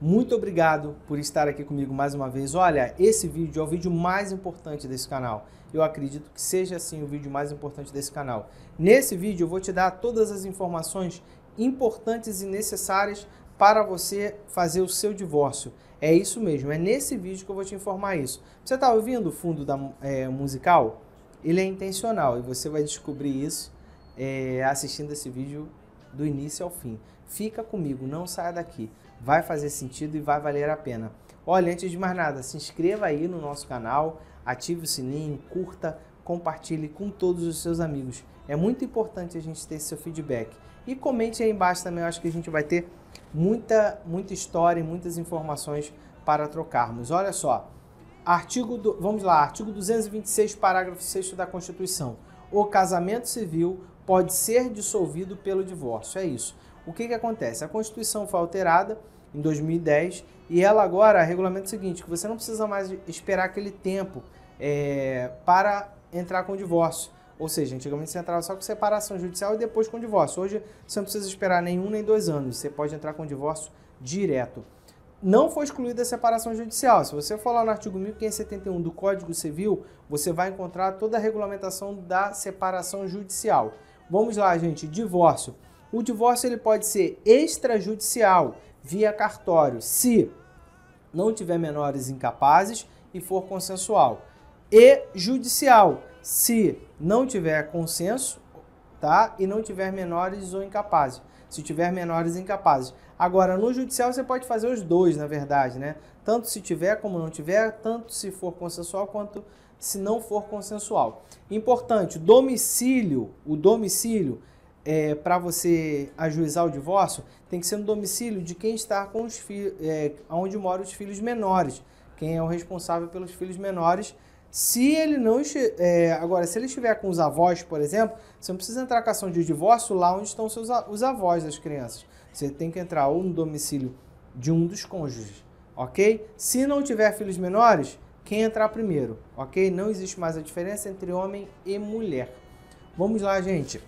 Muito obrigado por estar aqui comigo mais uma vez. Olha, esse vídeo é o vídeo mais importante desse canal. Eu acredito que seja assim o vídeo mais importante desse canal. Nesse vídeo eu vou te dar todas as informações importantes e necessárias para você fazer o seu divórcio. É isso mesmo, é nesse vídeo que eu vou te informar isso. Você está ouvindo o fundo da, é, musical? Ele é intencional e você vai descobrir isso é, assistindo esse vídeo do início ao fim. Fica comigo, não saia daqui vai fazer sentido e vai valer a pena. Olha, antes de mais nada, se inscreva aí no nosso canal, ative o sininho, curta, compartilhe com todos os seus amigos. É muito importante a gente ter seu feedback. E comente aí embaixo também, eu acho que a gente vai ter muita, muita história e muitas informações para trocarmos. Olha só, artigo do, vamos lá, artigo 226, parágrafo 6 da Constituição. O casamento civil pode ser dissolvido pelo divórcio. É isso. O que, que acontece? A Constituição foi alterada em 2010, e ela agora regulamenta o seguinte, que você não precisa mais esperar aquele tempo é, para entrar com o divórcio. Ou seja, antigamente você entrava só com separação judicial e depois com o divórcio. Hoje você não precisa esperar nenhum nem dois anos, você pode entrar com o divórcio direto. Não foi excluída a separação judicial. Se você for lá no artigo 1571 do Código Civil, você vai encontrar toda a regulamentação da separação judicial. Vamos lá, gente, divórcio. O divórcio ele pode ser extrajudicial, via cartório, se não tiver menores incapazes e for consensual. E judicial, se não tiver consenso, tá? E não tiver menores ou incapazes. Se tiver menores incapazes. Agora, no judicial você pode fazer os dois, na verdade, né? Tanto se tiver como não tiver, tanto se for consensual quanto se não for consensual. Importante, domicílio, o domicílio é, para você ajuizar o divórcio tem que ser no domicílio de quem está com os filhos, é, onde moram os filhos menores, quem é o responsável pelos filhos menores. Se ele não é, agora, se ele estiver com os avós, por exemplo, você não precisa entrar com ação de divórcio lá onde estão seus, os avós das crianças. Você tem que entrar ou no domicílio de um dos cônjuges, ok? Se não tiver filhos menores, quem entrar primeiro, ok? Não existe mais a diferença entre homem e mulher. Vamos lá, gente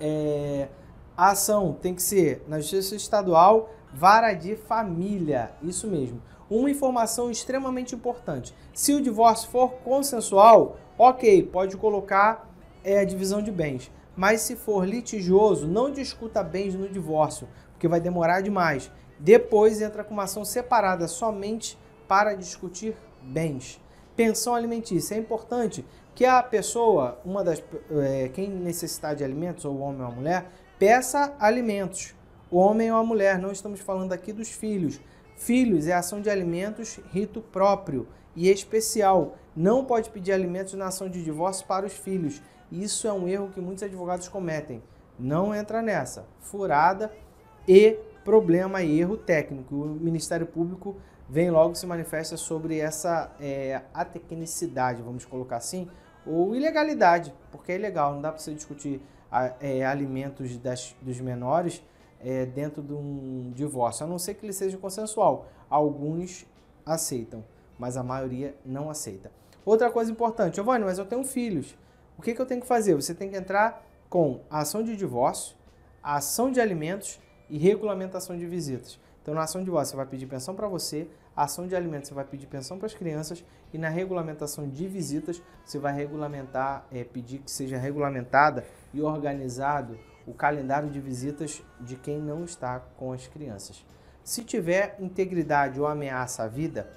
é, a ação tem que ser na Justiça Estadual, vara de família. Isso mesmo. Uma informação extremamente importante. Se o divórcio for consensual, ok, pode colocar é, a divisão de bens. Mas se for litigioso, não discuta bens no divórcio, porque vai demorar demais. Depois entra com uma ação separada somente para discutir bens. Pensão alimentícia é importante que a pessoa, uma das é, quem necessitar de alimentos, ou o homem ou a mulher, peça alimentos. O homem ou a mulher, não estamos falando aqui dos filhos. Filhos é ação de alimentos, rito próprio e especial. Não pode pedir alimentos na ação de divórcio para os filhos. Isso é um erro que muitos advogados cometem. Não entra nessa. Furada e problema e erro técnico. O Ministério Público vem logo se manifesta sobre essa é, atecnicidade, vamos colocar assim, ou ilegalidade, porque é ilegal, não dá para você discutir é, alimentos das, dos menores é, dentro de um divórcio, a não ser que ele seja consensual. Alguns aceitam, mas a maioria não aceita. Outra coisa importante, Giovanni, mas eu tenho filhos. O que, que eu tenho que fazer? Você tem que entrar com a ação de divórcio, a ação de alimentos e regulamentação de visitas. Então, na ação de divórcio, você vai pedir pensão para você, ação de alimentos você vai pedir pensão para as crianças e na regulamentação de visitas você vai regulamentar, é, pedir que seja regulamentada e organizado o calendário de visitas de quem não está com as crianças. Se tiver integridade ou ameaça à vida,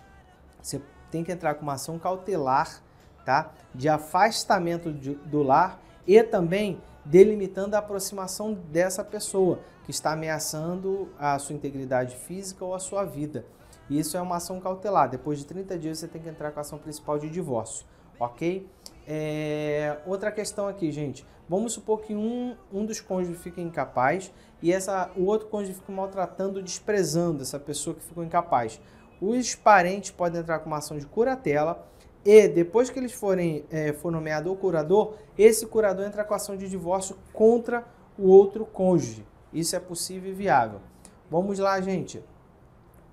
você tem que entrar com uma ação cautelar, tá? De afastamento de, do lar e também delimitando a aproximação dessa pessoa que está ameaçando a sua integridade física ou a sua vida. E isso é uma ação cautelar. Depois de 30 dias você tem que entrar com a ação principal de divórcio, ok? É... Outra questão aqui, gente. Vamos supor que um, um dos cônjuges fica incapaz e essa, o outro cônjuge fica maltratando, desprezando essa pessoa que ficou incapaz. Os parentes podem entrar com uma ação de curatela e depois que eles forem é, for nomeado o curador, esse curador entra com ação de divórcio contra o outro cônjuge. Isso é possível e viável. Vamos lá, gente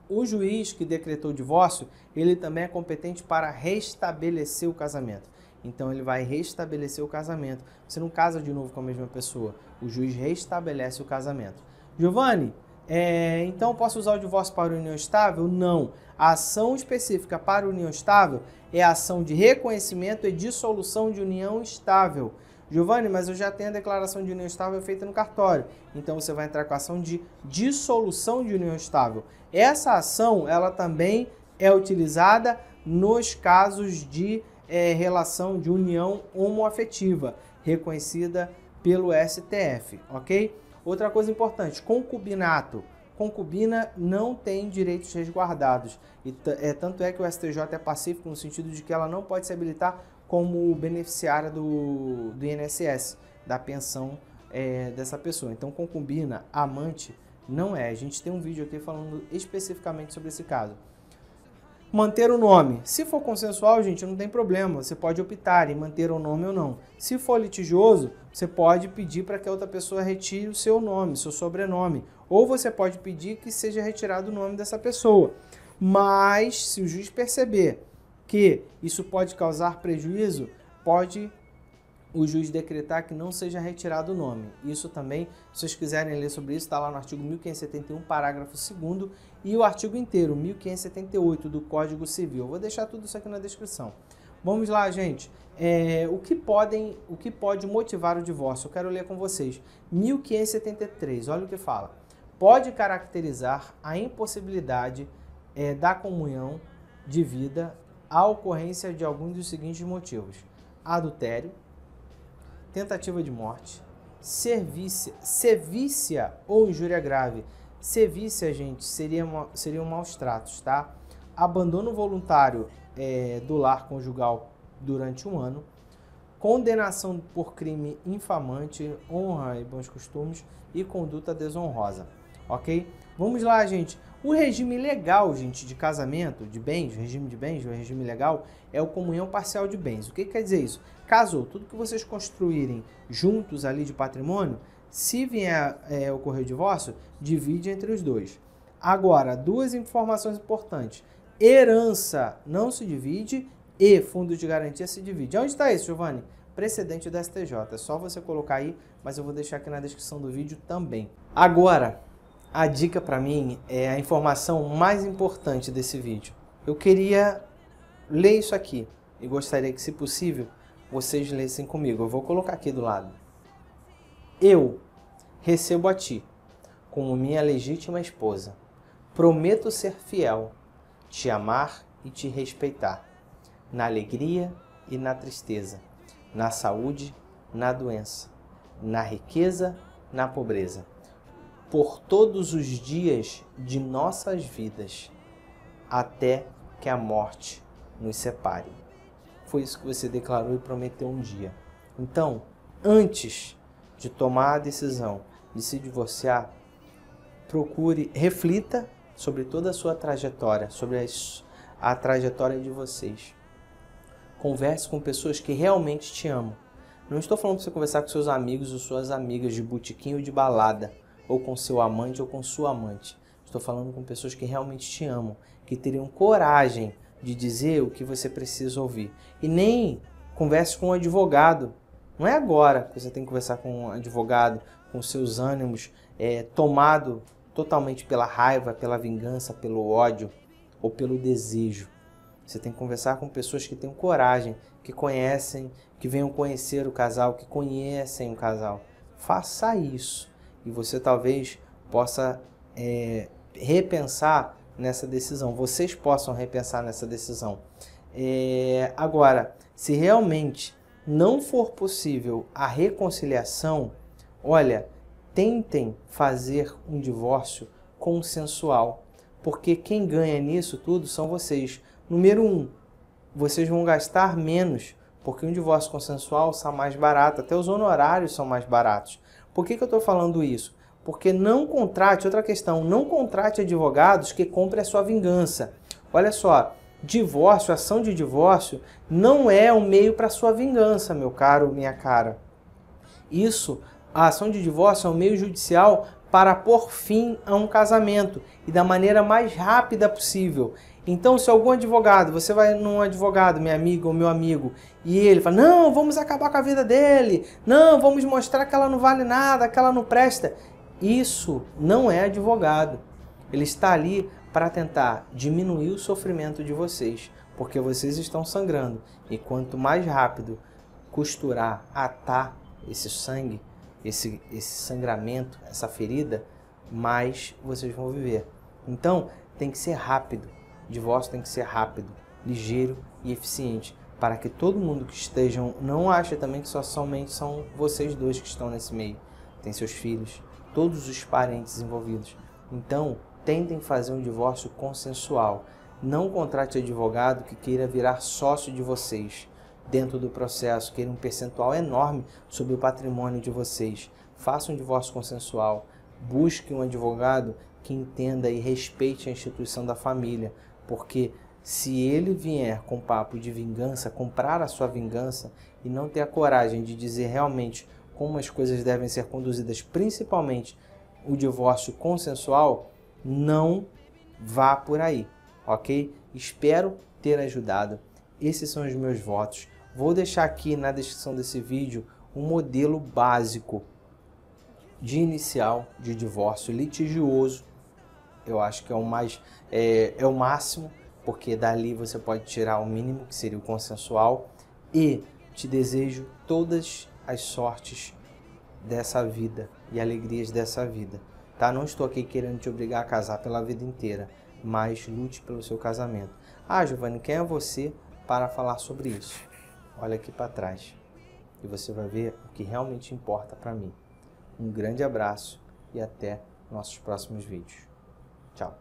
o juiz que decretou o divórcio, ele também é competente para restabelecer o casamento. Então ele vai restabelecer o casamento. Você não casa de novo com a mesma pessoa. O juiz restabelece o casamento. Giovanni, é, então posso usar o divórcio para união estável? Não. A ação específica para união estável é a ação de reconhecimento e dissolução de união estável. Giovanni, mas eu já tenho a declaração de união estável feita no cartório. Então você vai entrar com a ação de dissolução de união estável. Essa ação, ela também é utilizada nos casos de é, relação de união homoafetiva, reconhecida pelo STF, ok? Outra coisa importante, concubinato. Concubina não tem direitos resguardados. E é, tanto é que o STJ é pacífico no sentido de que ela não pode se habilitar como beneficiária do, do INSS, da pensão é, dessa pessoa. Então, concubina, amante, não é. A gente tem um vídeo aqui falando especificamente sobre esse caso. Manter o nome. Se for consensual, gente, não tem problema. Você pode optar em manter o nome ou não. Se for litigioso, você pode pedir para que a outra pessoa retire o seu nome, seu sobrenome. Ou você pode pedir que seja retirado o nome dessa pessoa. Mas, se o juiz perceber que isso pode causar prejuízo, pode o juiz decretar que não seja retirado o nome. Isso também, se vocês quiserem ler sobre isso, está lá no artigo 1571, parágrafo 2 e o artigo inteiro, 1578 do Código Civil. Eu vou deixar tudo isso aqui na descrição. Vamos lá, gente. É, o que podem, o que pode motivar o divórcio? Eu quero ler com vocês. 1573. Olha o que fala. Pode caracterizar a impossibilidade é, da comunhão de vida a ocorrência de alguns dos seguintes motivos: adultério, tentativa de morte, servícia, ou injúria grave. servícia gente, seria, seriam maus tratos, tá? Abandono voluntário é, do lar conjugal durante um ano, condenação por crime infamante, honra e bons costumes e conduta desonrosa, ok? Vamos lá, gente. O regime legal, gente, de casamento, de bens, regime de bens, o regime legal, é o comunhão parcial de bens. O que, que quer dizer isso? Casou, tudo que vocês construírem juntos ali de patrimônio, se vier é, ocorrer o divórcio, divide entre os dois. Agora, duas informações importantes. Herança não se divide e fundo de garantia se divide. Onde está isso, Giovanni? Precedente do STJ. É só você colocar aí, mas eu vou deixar aqui na descrição do vídeo também. Agora, a dica para mim é a informação mais importante desse vídeo. Eu queria ler isso aqui e gostaria que, se possível, vocês lessem comigo. Eu vou colocar aqui do lado. Eu recebo a ti como minha legítima esposa. Prometo ser fiel, te amar e te respeitar, na alegria e na tristeza, na saúde, na doença, na riqueza, na pobreza por todos os dias de nossas vidas, até que a morte nos separe. Foi isso que você declarou e prometeu um dia. Então, antes de tomar a decisão de se divorciar, procure, reflita sobre toda a sua trajetória, sobre as, a trajetória de vocês. Converse com pessoas que realmente te amam. Não estou falando para você conversar com seus amigos ou suas amigas de botequim ou de balada ou com seu amante, ou com sua amante. Estou falando com pessoas que realmente te amam, que teriam coragem de dizer o que você precisa ouvir. E nem converse com um advogado. Não é agora que você tem que conversar com um advogado, com seus ânimos é, tomado totalmente pela raiva, pela vingança, pelo ódio ou pelo desejo. Você tem que conversar com pessoas que tenham coragem, que conhecem, que venham conhecer o casal, que conhecem o casal. Faça isso e você talvez possa é, repensar nessa decisão, vocês possam repensar nessa decisão. É, agora, se realmente não for possível a reconciliação, olha, tentem fazer um divórcio consensual, porque quem ganha nisso tudo são vocês. Número um, vocês vão gastar menos, porque um divórcio consensual está mais barato, até os honorários são mais baratos. Por que, que eu estou falando isso? Porque não contrate, outra questão, não contrate advogados que comprem a sua vingança. Olha só, divórcio, ação de divórcio, não é um meio para sua vingança, meu caro, minha cara. Isso, a ação de divórcio é um meio judicial para pôr fim a um casamento e da maneira mais rápida possível. Então, se algum advogado, você vai num advogado, minha amiga ou meu amigo, e ele fala: não, vamos acabar com a vida dele, não, vamos mostrar que ela não vale nada, que ela não presta. Isso não é advogado. Ele está ali para tentar diminuir o sofrimento de vocês, porque vocês estão sangrando. E quanto mais rápido costurar, atar esse sangue, esse, esse sangramento, essa ferida, mais vocês vão viver. Então, tem que ser rápido divórcio tem que ser rápido, ligeiro e eficiente, para que todo mundo que estejam não ache também que só somente são vocês dois que estão nesse meio. Tem seus filhos, todos os parentes envolvidos. Então, tentem fazer um divórcio consensual. Não contrate advogado que queira virar sócio de vocês dentro do processo, queira um percentual enorme sobre o patrimônio de vocês. Faça um divórcio consensual. Busque um advogado que entenda e respeite a instituição da família, porque se ele vier com papo de vingança, comprar a sua vingança e não ter a coragem de dizer realmente como as coisas devem ser conduzidas, principalmente o divórcio consensual, não vá por aí, ok? Espero ter ajudado. Esses são os meus votos. Vou deixar aqui na descrição desse vídeo um modelo básico de inicial de divórcio litigioso eu acho que é o mais é, é o máximo, porque dali você pode tirar o mínimo, que seria o consensual. E te desejo todas as sortes dessa vida e alegrias dessa vida. Tá? Não estou aqui querendo te obrigar a casar pela vida inteira, mas lute pelo seu casamento. Ah, Giovanni, quem é você para falar sobre isso? Olha aqui para trás e você vai ver o que realmente importa para mim. Um grande abraço e até nossos próximos vídeos. Tchau.